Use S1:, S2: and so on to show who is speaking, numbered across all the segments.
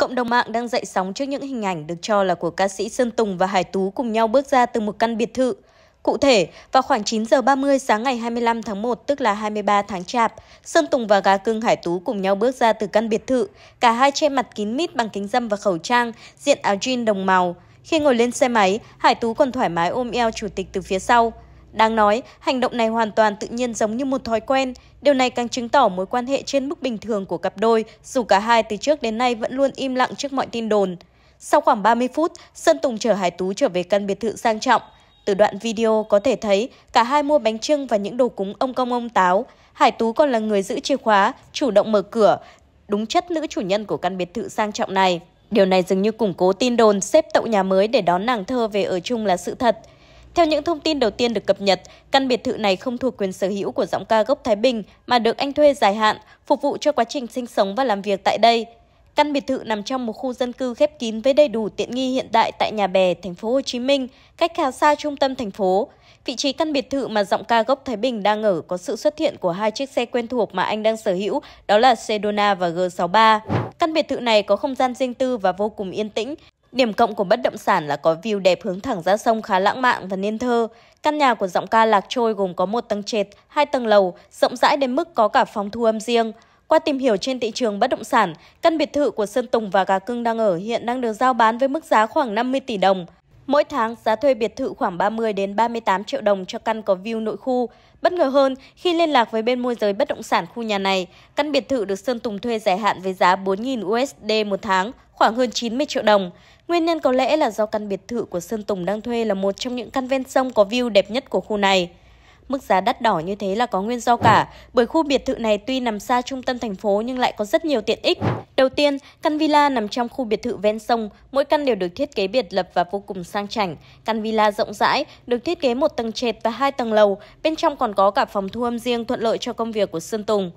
S1: Cộng đồng mạng đang dậy sóng trước những hình ảnh được cho là của ca sĩ Sơn Tùng và Hải Tú cùng nhau bước ra từ một căn biệt thự. Cụ thể, vào khoảng 9 giờ 30 sáng ngày 25 tháng 1, tức là 23 tháng Chạp, Sơn Tùng và gà cưng Hải Tú cùng nhau bước ra từ căn biệt thự, cả hai che mặt kín mít bằng kính dâm và khẩu trang, diện áo jean đồng màu. Khi ngồi lên xe máy, Hải Tú còn thoải mái ôm eo chủ tịch từ phía sau. Đáng nói, hành động này hoàn toàn tự nhiên giống như một thói quen. Điều này càng chứng tỏ mối quan hệ trên mức bình thường của cặp đôi, dù cả hai từ trước đến nay vẫn luôn im lặng trước mọi tin đồn. Sau khoảng 30 phút, Sơn Tùng chở Hải Tú trở về căn biệt thự sang trọng. Từ đoạn video có thể thấy cả hai mua bánh trưng và những đồ cúng ông công ông táo. Hải Tú còn là người giữ chìa khóa, chủ động mở cửa, đúng chất nữ chủ nhân của căn biệt thự sang trọng này. Điều này dường như củng cố tin đồn xếp tậu nhà mới để đón nàng thơ về ở chung là sự thật. Theo những thông tin đầu tiên được cập nhật, căn biệt thự này không thuộc quyền sở hữu của giọng ca gốc Thái Bình mà được anh thuê dài hạn, phục vụ cho quá trình sinh sống và làm việc tại đây. Căn biệt thự nằm trong một khu dân cư khép kín với đầy đủ tiện nghi hiện đại tại nhà bè, thành phố Hồ Chí Minh, cách khá xa trung tâm thành phố. Vị trí căn biệt thự mà giọng ca gốc Thái Bình đang ở có sự xuất hiện của hai chiếc xe quen thuộc mà anh đang sở hữu, đó là Sedona và G63. Căn biệt thự này có không gian riêng tư và vô cùng yên tĩnh, Điểm cộng của bất động sản là có view đẹp hướng thẳng ra sông khá lãng mạn và nên thơ. Căn nhà của giọng ca Lạc Trôi gồm có một tầng trệt, hai tầng lầu, rộng rãi đến mức có cả phòng thu âm riêng. Qua tìm hiểu trên thị trường bất động sản, căn biệt thự của Sơn Tùng và Gà Cưng đang ở hiện đang được giao bán với mức giá khoảng 50 tỷ đồng. Mỗi tháng, giá thuê biệt thự khoảng 30 đến 38 triệu đồng cho căn có view nội khu. Bất ngờ hơn, khi liên lạc với bên môi giới bất động sản khu nhà này, căn biệt thự được Sơn Tùng thuê dài hạn với giá 4.000 USD một tháng, khoảng hơn 90 triệu đồng. Nguyên nhân có lẽ là do căn biệt thự của Sơn Tùng đang thuê là một trong những căn ven sông có view đẹp nhất của khu này. Mức giá đắt đỏ như thế là có nguyên do cả, bởi khu biệt thự này tuy nằm xa trung tâm thành phố nhưng lại có rất nhiều tiện ích. Đầu tiên, căn villa nằm trong khu biệt thự ven sông, mỗi căn đều được thiết kế biệt lập và vô cùng sang chảnh. Căn villa rộng rãi, được thiết kế một tầng trệt và hai tầng lầu, bên trong còn có cả phòng thu âm riêng thuận lợi cho công việc của Sơn Tùng.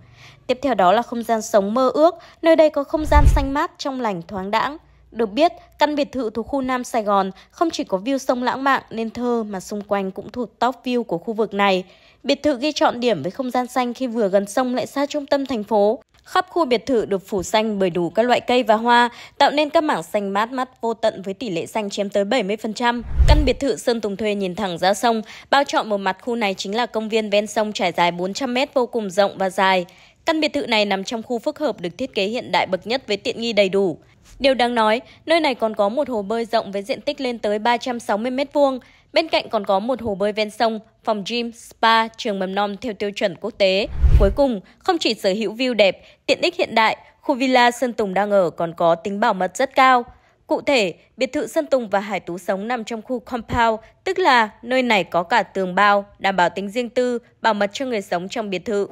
S1: Tiếp theo đó là không gian sống mơ ước, nơi đây có không gian xanh mát trong lành thoáng đãng. Được biết, căn biệt thự thuộc khu Nam Sài Gòn không chỉ có view sông lãng mạn nên thơ mà xung quanh cũng thuộc top view của khu vực này. Biệt thự ghi chọn điểm với không gian xanh khi vừa gần sông lại xa trung tâm thành phố. Khắp khu biệt thự được phủ xanh bởi đủ các loại cây và hoa, tạo nên các mảng xanh mát mắt vô tận với tỷ lệ xanh chiếm tới 70%. Căn biệt thự Sơn Tùng thuê nhìn thẳng ra sông, bao trọn một mặt khu này chính là công viên ven sông trải dài 400 m vô cùng rộng và dài. Căn biệt thự này nằm trong khu phức hợp được thiết kế hiện đại bậc nhất với tiện nghi đầy đủ. Điều đáng nói, nơi này còn có một hồ bơi rộng với diện tích lên tới 360 m2, bên cạnh còn có một hồ bơi ven sông, phòng gym, spa, trường mầm non theo tiêu chuẩn quốc tế. Cuối cùng, không chỉ sở hữu view đẹp, tiện ích hiện đại, khu villa Sơn Tùng đang ở còn có tính bảo mật rất cao. Cụ thể, biệt thự Sơn Tùng và Hải Tú sống nằm trong khu compound, tức là nơi này có cả tường bao, đảm bảo tính riêng tư, bảo mật cho người sống trong biệt thự.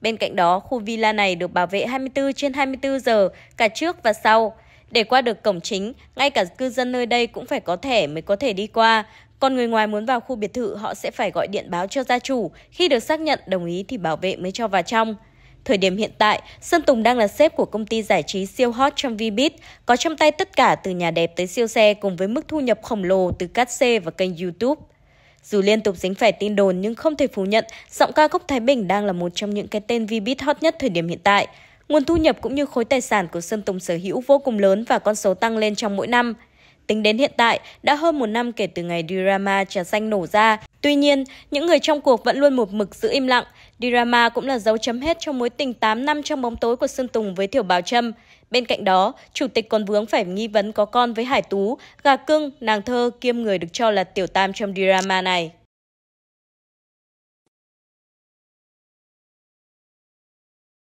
S1: Bên cạnh đó, khu villa này được bảo vệ 24 trên 24 giờ, cả trước và sau. Để qua được cổng chính, ngay cả cư dân nơi đây cũng phải có thẻ mới có thể đi qua. Còn người ngoài muốn vào khu biệt thự họ sẽ phải gọi điện báo cho gia chủ, khi được xác nhận đồng ý thì bảo vệ mới cho vào trong. Thời điểm hiện tại, Sơn Tùng đang là sếp của công ty giải trí siêu hot trong Vbiz có trong tay tất cả từ nhà đẹp tới siêu xe cùng với mức thu nhập khổng lồ từ cát xê và kênh YouTube. Dù liên tục dính phải tin đồn nhưng không thể phủ nhận, giọng ca khúc Thái Bình đang là một trong những cái tên Vbiz hot nhất thời điểm hiện tại. Nguồn thu nhập cũng như khối tài sản của Sơn Tùng sở hữu vô cùng lớn và con số tăng lên trong mỗi năm. Tính đến hiện tại, đã hơn một năm kể từ ngày drama trà xanh nổ ra. Tuy nhiên, những người trong cuộc vẫn luôn một mực giữ im lặng. Drama cũng là dấu chấm hết trong mối tình 8 năm trong bóng tối của Sơn Tùng với Thiểu Bảo Trâm. Bên cạnh đó, chủ tịch còn vướng phải nghi vấn có con với Hải Tú, gà cưng, nàng thơ kiêm người được cho là tiểu tam trong drama này.